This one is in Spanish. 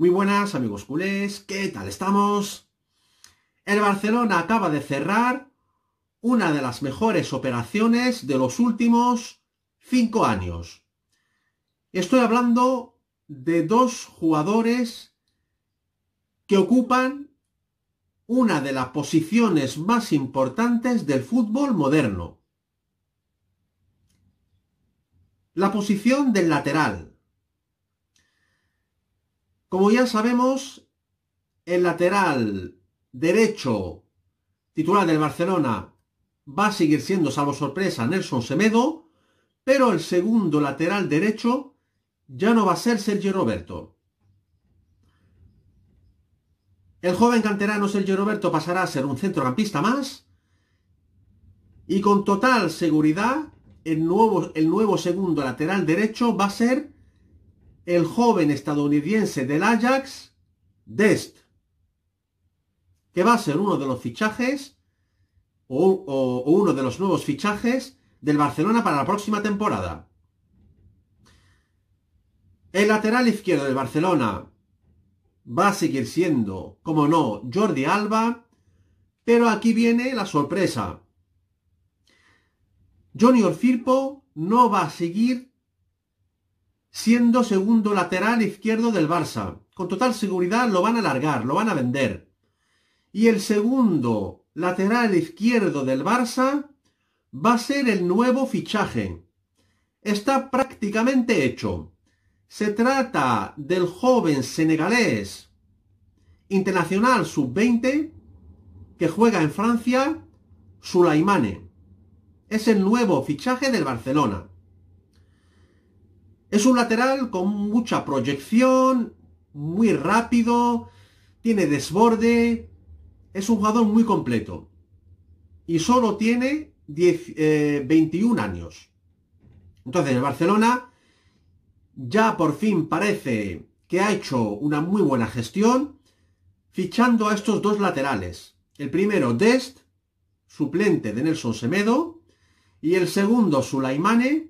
Muy buenas amigos culés, ¿qué tal estamos? El Barcelona acaba de cerrar una de las mejores operaciones de los últimos cinco años. Estoy hablando de dos jugadores que ocupan una de las posiciones más importantes del fútbol moderno. La posición del lateral como ya sabemos, el lateral derecho titular del Barcelona va a seguir siendo, salvo sorpresa, Nelson Semedo, pero el segundo lateral derecho ya no va a ser Sergio Roberto. El joven canterano Sergio Roberto pasará a ser un centrocampista más y con total seguridad el nuevo, el nuevo segundo lateral derecho va a ser el joven estadounidense del Ajax, Dest, que va a ser uno de los fichajes o, uno de los nuevos fichajes del Barcelona para la próxima temporada. El lateral izquierdo del Barcelona va a seguir siendo, como no, Jordi Alba, pero aquí viene la sorpresa. Junior Firpo no va a seguir siendo segundo lateral izquierdo del Barça. Con total seguridad lo van a largar, lo van a vender. Y el segundo lateral izquierdo del Barça va a ser el nuevo fichaje. Está prácticamente hecho. Se trata del joven senegalés internacional sub-20 que juega en Francia, Sulaimane. Es el nuevo fichaje del Barcelona. Es un lateral con mucha proyección, muy rápido, tiene desborde, es un jugador muy completo. Y solo tiene 21 eh, años. Entonces el Barcelona ya por fin parece que ha hecho una muy buena gestión fichando a estos dos laterales. El primero Dest, suplente de Nelson Semedo, y el segundo Sulaimane,